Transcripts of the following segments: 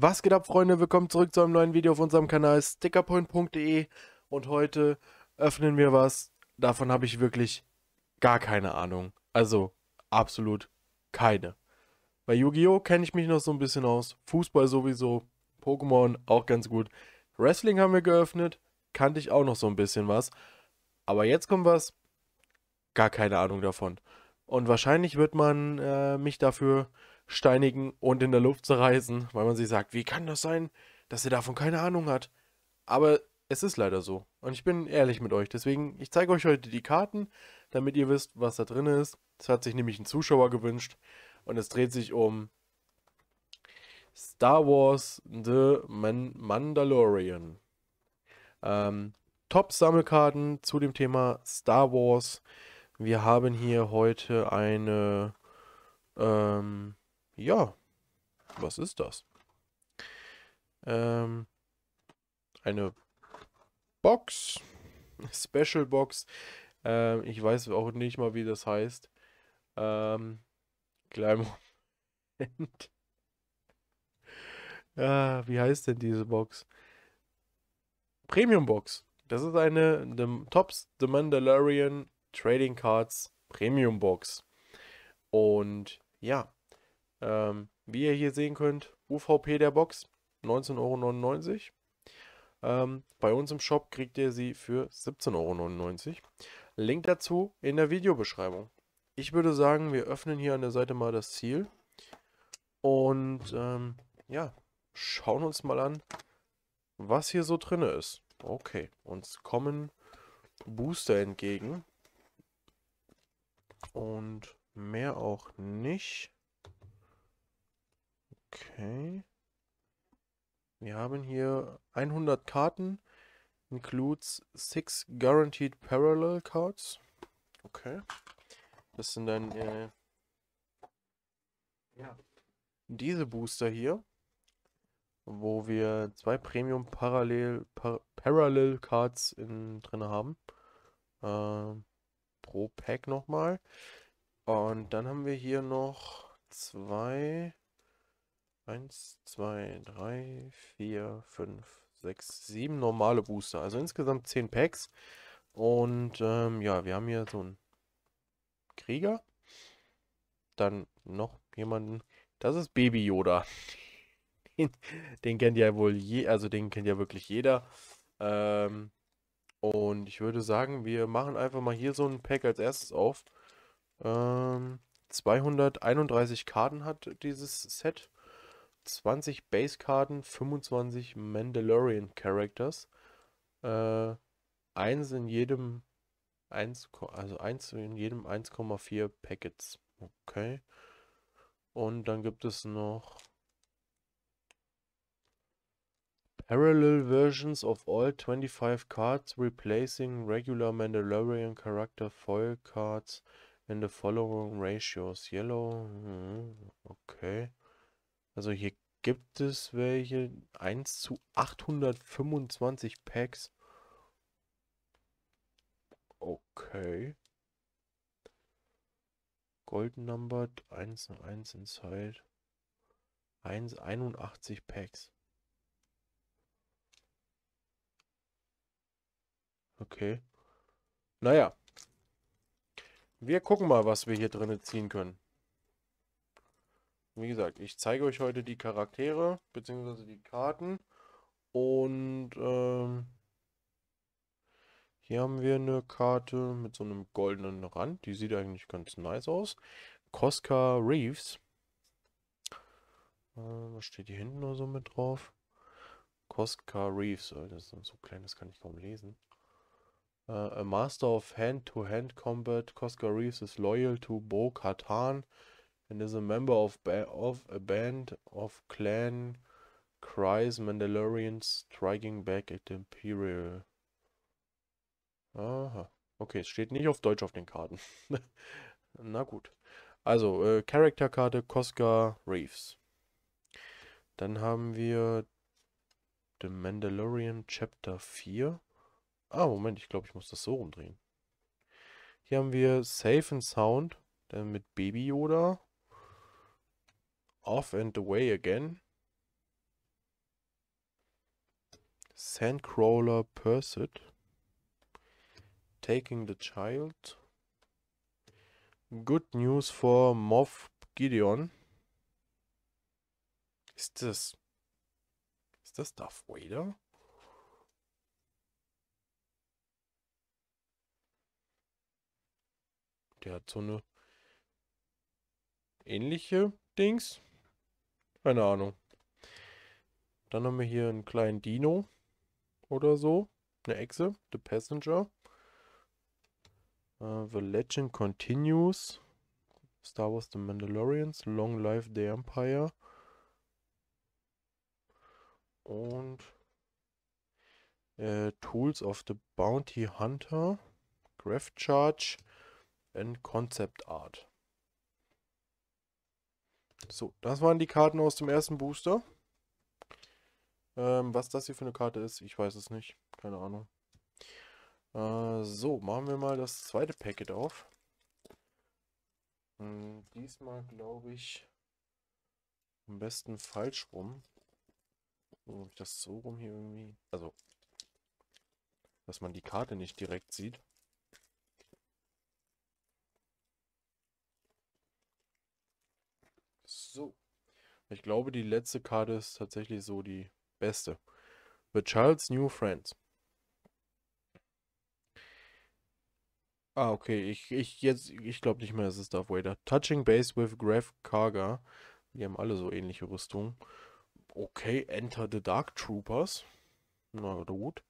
Was geht ab, Freunde? Willkommen zurück zu einem neuen Video auf unserem Kanal stickerpoint.de und heute öffnen wir was. Davon habe ich wirklich gar keine Ahnung. Also absolut keine. Bei Yu-Gi-Oh! kenne ich mich noch so ein bisschen aus. Fußball sowieso. Pokémon auch ganz gut. Wrestling haben wir geöffnet. Kannte ich auch noch so ein bisschen was. Aber jetzt kommt was. Gar keine Ahnung davon. Und wahrscheinlich wird man äh, mich dafür steinigen und in der Luft zerreißen, weil man sich sagt, wie kann das sein, dass er davon keine Ahnung hat? Aber es ist leider so. Und ich bin ehrlich mit euch. Deswegen, ich zeige euch heute die Karten, damit ihr wisst, was da drin ist. Es hat sich nämlich ein Zuschauer gewünscht. Und es dreht sich um Star Wars The Man Mandalorian. Ähm, Top-Sammelkarten zu dem Thema Star Wars. Wir haben hier heute eine ähm, ja, was ist das? Ähm, eine Box, Special Box. Ähm, ich weiß auch nicht mal, wie das heißt. Ähm, kleinen Moment. ah, wie heißt denn diese Box? Premium Box. Das ist eine The Tops The Mandalorian Trading Cards Premium Box. Und ja, ähm, wie ihr hier sehen könnt, UVP der Box 19,99 Euro. Ähm, bei uns im Shop kriegt ihr sie für 17,99 Euro. Link dazu in der Videobeschreibung. Ich würde sagen, wir öffnen hier an der Seite mal das Ziel und ähm, ja, schauen uns mal an, was hier so drin ist. Okay, uns kommen Booster entgegen und mehr auch nicht. Okay. Wir haben hier 100 Karten. Includes 6 Guaranteed Parallel Cards. Okay. Das sind dann äh, ja. diese Booster hier, wo wir zwei Premium Parallel, Par Parallel Cards in, drin haben. Äh, pro Pack nochmal. Und dann haben wir hier noch zwei 1, 2, 3, 4, 5, 6, 7 normale Booster. Also insgesamt 10 Packs. Und ähm, ja, wir haben hier so einen Krieger. Dann noch jemanden. Das ist Baby Yoda. den, den, kennt ja wohl je, also den kennt ja wirklich jeder. Ähm, und ich würde sagen, wir machen einfach mal hier so ein Pack als erstes auf. Ähm, 231 Karten hat dieses Set. 20 Base-Karten, 25 Mandalorian Characters. Äh, eins in jedem 1, also eins in jedem 1,4 Packets. Okay. Und dann gibt es noch Parallel versions of all 25 cards replacing regular Mandalorian character foil cards in the following ratios. Yellow. Hmm, okay. Also hier gibt es welche 1 zu 825 Packs. Okay. Golden Numbered 1 zu 1 Inside. 1, 81 Packs. Okay. Naja. Wir gucken mal, was wir hier drinnen ziehen können wie gesagt, ich zeige euch heute die Charaktere bzw. die Karten. Und ähm, hier haben wir eine Karte mit so einem goldenen Rand. Die sieht eigentlich ganz nice aus. Cosca Reeves. Äh, was steht hier hinten noch so mit drauf? Cosca Reeves. Das ist so klein, das kann ich kaum lesen. Uh, a master of hand-to-hand -hand combat, Cosca Reeves is loyal to Bo Katan and is a member of, of a band of clan cries Mandalorians striking back at the Imperial. Aha. Okay, es steht nicht auf Deutsch auf den Karten. Na gut. Also, äh, Charakterkarte Koska Reeves. Dann haben wir The Mandalorian Chapter 4. Ah, Moment, ich glaube, ich muss das so rumdrehen. Hier haben wir Safe and Sound, dann mit Baby Yoda, Off and Away Again, Sandcrawler Pursuit, Taking the Child, Good News for Moff Gideon. Ist das... Ist das Darth Vader? Der hat so eine ähnliche Dings. Keine Ahnung. Dann haben wir hier einen kleinen Dino oder so. Eine Echse. The Passenger. Uh, the Legend Continues. Star Wars The Mandalorians. Long Life the Empire. Und uh, Tools of the Bounty Hunter. Graph Charge. And Concept Art. So, das waren die Karten aus dem ersten Booster. Ähm, was das hier für eine Karte ist, ich weiß es nicht. Keine Ahnung. Äh, so, machen wir mal das zweite Packet auf. Hm, diesmal glaube ich am besten falsch rum. So, ich das so rum hier irgendwie. Also, dass man die Karte nicht direkt sieht. So. Ich glaube, die letzte Karte ist tatsächlich so die beste. The Child's New Friends. Ah, okay. Ich, ich, ich glaube nicht mehr, dass es Darth Vader. Touching Base with Graf Karga. Die haben alle so ähnliche Rüstungen. Okay, Enter the Dark Troopers. Na gut.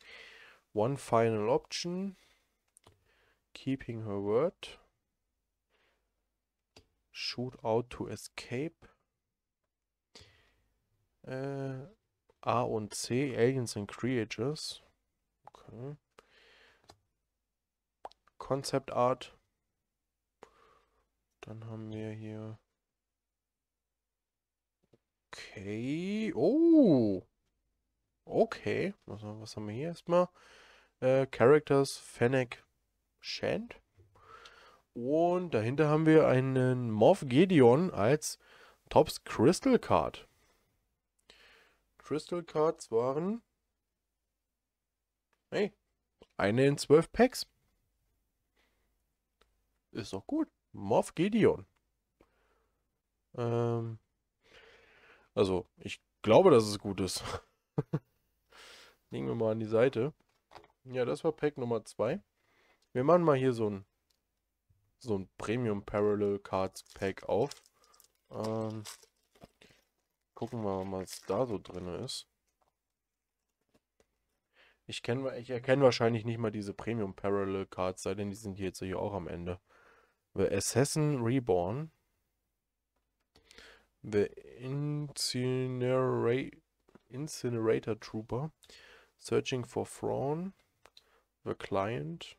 One final option. Keeping her word. Shoot out to escape. Äh, A und C, Aliens and Creatures. Okay. Concept Art. Dann haben wir hier... Okay. Oh! Okay. Was, was haben wir hier erstmal? Äh, Characters, Fennec, Shant. Und dahinter haben wir einen Morph Gedeon als Tops Crystal Card. Crystal Cards waren. Hey, eine in zwölf Packs. Ist doch gut. Morph Gideon. Ähm, also, ich glaube, dass es gut ist. Legen wir mal an die Seite. Ja, das war Pack Nummer 2. Wir machen mal hier so ein, so ein Premium Parallel Cards Pack auf. Ähm, gucken wir mal, was da so drin ist. Ich, kenn, ich erkenne wahrscheinlich nicht mal diese Premium Parallel Cards, sei denn die sind jetzt hier auch am Ende. The Assassin Reborn. The Incinera Incinerator Trooper. Searching for Thrawn. The Client.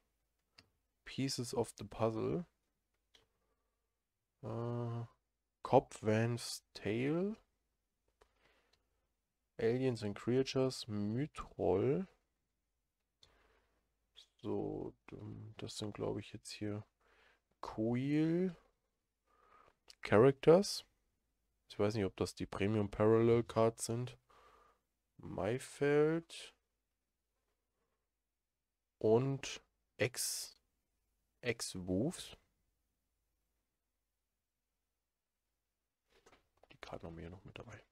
Pieces of the Puzzle. Äh, Cop Van's Tale. Aliens and Creatures, Mythrol. So, ähm, das sind glaube ich jetzt hier Coil Characters. Ich weiß nicht, ob das die Premium Parallel Cards sind. Maifeld und Ex Ex Wolves. Die Karten haben wir hier noch mit dabei.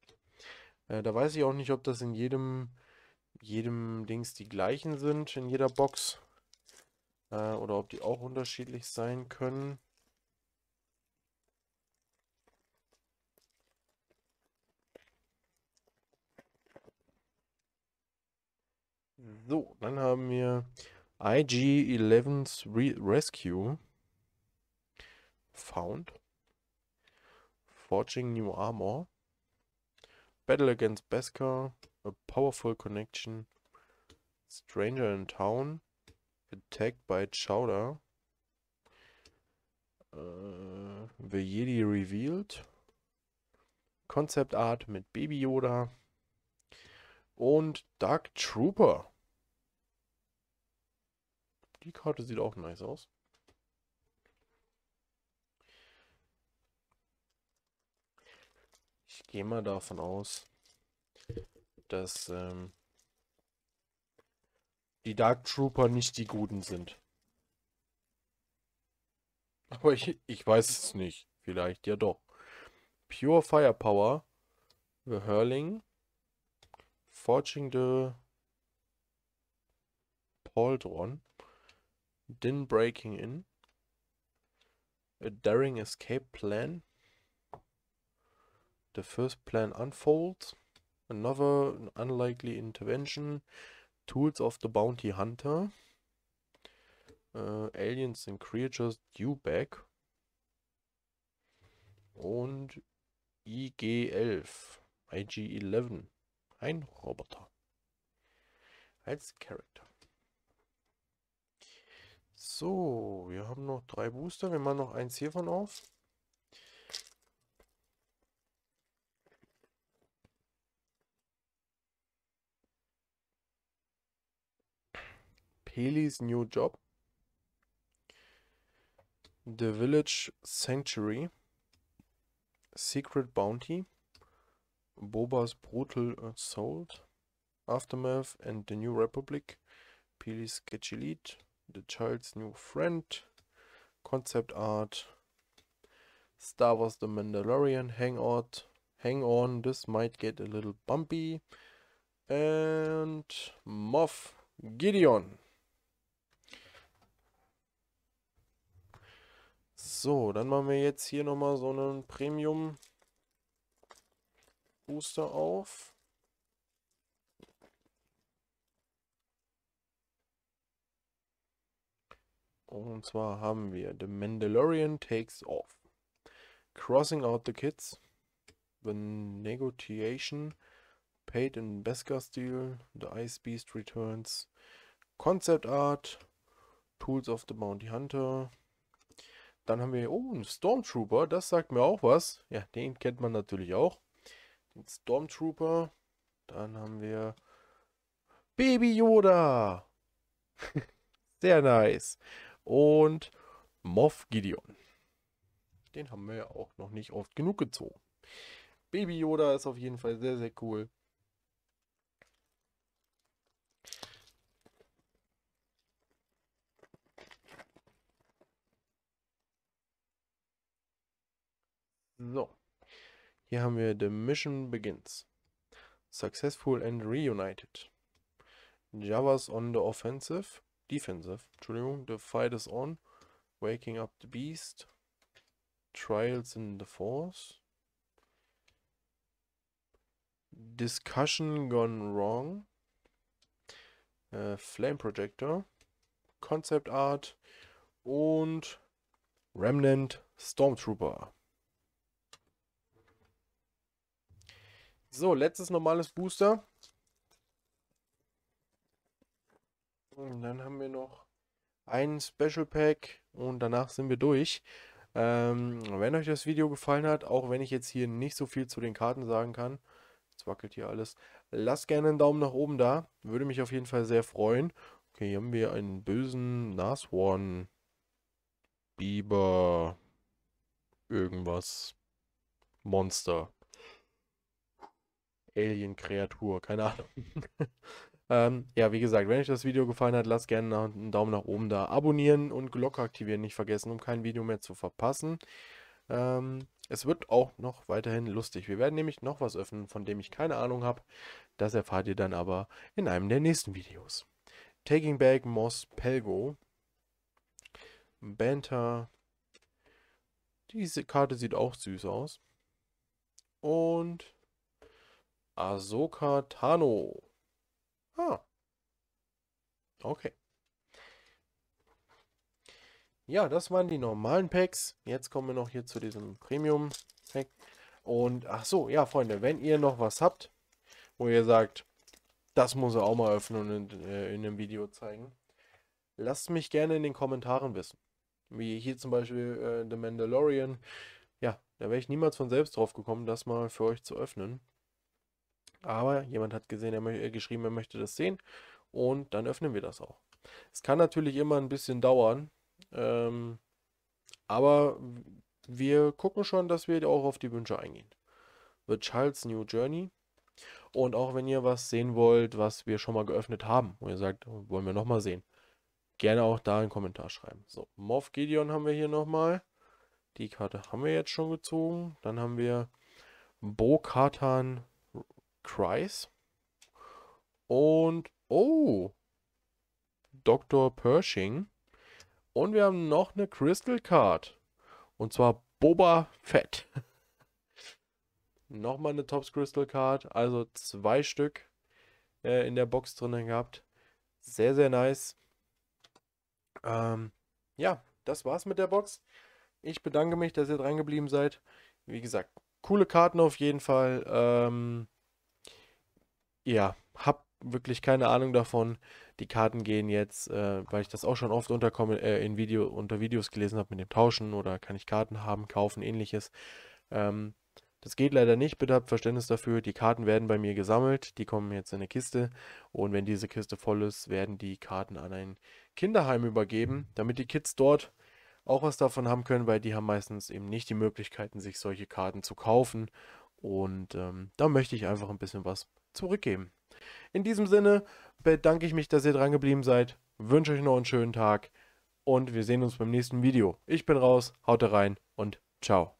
Äh, da weiß ich auch nicht, ob das in jedem, jedem Dings die gleichen sind, in jeder Box. Äh, oder ob die auch unterschiedlich sein können. So, dann haben wir IG-11's Re Rescue. Found. Forging New Armor. Battle against Beskar, a powerful connection, stranger in town, attacked by Chowder, uh, the Yeti revealed, Concept Art mit Baby Yoda und Dark Trooper. Die Karte sieht auch nice aus. Ich gehe mal davon aus, dass ähm, die Dark Trooper nicht die Guten sind. Aber ich, ich weiß es nicht. Vielleicht ja doch. Pure Firepower. The Hurling. Forging the Pauldron. Din Breaking In. A Daring Escape Plan. The first plan unfolds. Another unlikely intervention. Tools of the Bounty Hunter. Äh, Aliens and Creatures Due Back. Und IG-11. IG-11. Ein Roboter. Als Character. So, wir haben noch drei Booster. Wir machen noch eins hiervon auf. Haley's new job, the village sanctuary, secret bounty, Boba's brutal assault, aftermath, and the new republic, Peely's sketch the child's new friend, concept art, Star Wars The Mandalorian, Hangout, Hang On, this might get a little bumpy, and Moff Gideon. So, dann machen wir jetzt hier nochmal so einen Premium Booster auf. Und zwar haben wir The Mandalorian Takes Off, Crossing Out the Kids, The Negotiation, Paid in Beskar Steel, The Ice Beast Returns, Concept Art, Tools of the Bounty Hunter, dann haben wir, oh, einen Stormtrooper, das sagt mir auch was. Ja, den kennt man natürlich auch. Den Stormtrooper. Dann haben wir Baby Yoda. Sehr nice. Und Moff Gideon. Den haben wir ja auch noch nicht oft genug gezogen. Baby Yoda ist auf jeden Fall sehr, sehr cool. So. Hier haben wir The Mission Begins. Successful and Reunited. Java's on the offensive. Defensive. Entschuldigung. The fight is on. Waking up the beast. Trials in the force. Discussion gone wrong. Uh, Flame Projector. Concept Art. Und Remnant Stormtrooper. So, letztes normales Booster. Und dann haben wir noch ein Special Pack und danach sind wir durch. Ähm, wenn euch das Video gefallen hat, auch wenn ich jetzt hier nicht so viel zu den Karten sagen kann, jetzt wackelt hier alles, lasst gerne einen Daumen nach oben da, würde mich auf jeden Fall sehr freuen. Okay, hier haben wir einen bösen Nashorn, Biber, irgendwas, Monster. Alien-Kreatur, keine Ahnung. ähm, ja, wie gesagt, wenn euch das Video gefallen hat, lasst gerne einen Daumen nach oben da, abonnieren und Glocke aktivieren, nicht vergessen, um kein Video mehr zu verpassen. Ähm, es wird auch noch weiterhin lustig. Wir werden nämlich noch was öffnen, von dem ich keine Ahnung habe. Das erfahrt ihr dann aber in einem der nächsten Videos. Taking Back Moss Pelgo. Banter. Diese Karte sieht auch süß aus. Und Ahsoka Tano. Ah. Okay. Ja, das waren die normalen Packs. Jetzt kommen wir noch hier zu diesem Premium-Pack. Und ach so, ja, Freunde, wenn ihr noch was habt, wo ihr sagt, das muss er auch mal öffnen und in, äh, in einem Video zeigen, lasst mich gerne in den Kommentaren wissen. Wie hier zum Beispiel äh, The Mandalorian. Ja, da wäre ich niemals von selbst drauf gekommen, das mal für euch zu öffnen. Aber jemand hat gesehen, er äh, geschrieben, er möchte das sehen und dann öffnen wir das auch. Es kann natürlich immer ein bisschen dauern, ähm, aber wir gucken schon, dass wir auch auf die Wünsche eingehen. The Child's New Journey. Und auch wenn ihr was sehen wollt, was wir schon mal geöffnet haben, wo ihr sagt, wollen wir nochmal sehen, gerne auch da einen Kommentar schreiben. So, Morph Gideon haben wir hier nochmal. Die Karte haben wir jetzt schon gezogen. Dann haben wir Bo Katan Kreis. Und, oh, Dr. Pershing. Und wir haben noch eine Crystal Card. Und zwar Boba Fett. Nochmal eine Tops Crystal Card. Also zwei Stück äh, in der Box drinnen gehabt. Sehr, sehr nice. Ähm, ja, das war's mit der Box. Ich bedanke mich, dass ihr dran geblieben seid. Wie gesagt, coole Karten auf jeden Fall. Ähm, ja, hab wirklich keine Ahnung davon. Die Karten gehen jetzt, äh, weil ich das auch schon oft unterkomme, äh, in Video, unter Videos gelesen habe mit dem Tauschen oder kann ich Karten haben, kaufen, ähnliches. Ähm, das geht leider nicht, bitte habt Verständnis dafür. Die Karten werden bei mir gesammelt, die kommen jetzt in eine Kiste und wenn diese Kiste voll ist, werden die Karten an ein Kinderheim übergeben, damit die Kids dort auch was davon haben können, weil die haben meistens eben nicht die Möglichkeiten, sich solche Karten zu kaufen. Und ähm, da möchte ich einfach ein bisschen was zurückgeben. In diesem Sinne bedanke ich mich, dass ihr dran geblieben seid, wünsche euch noch einen schönen Tag und wir sehen uns beim nächsten Video. Ich bin raus, haut rein und ciao.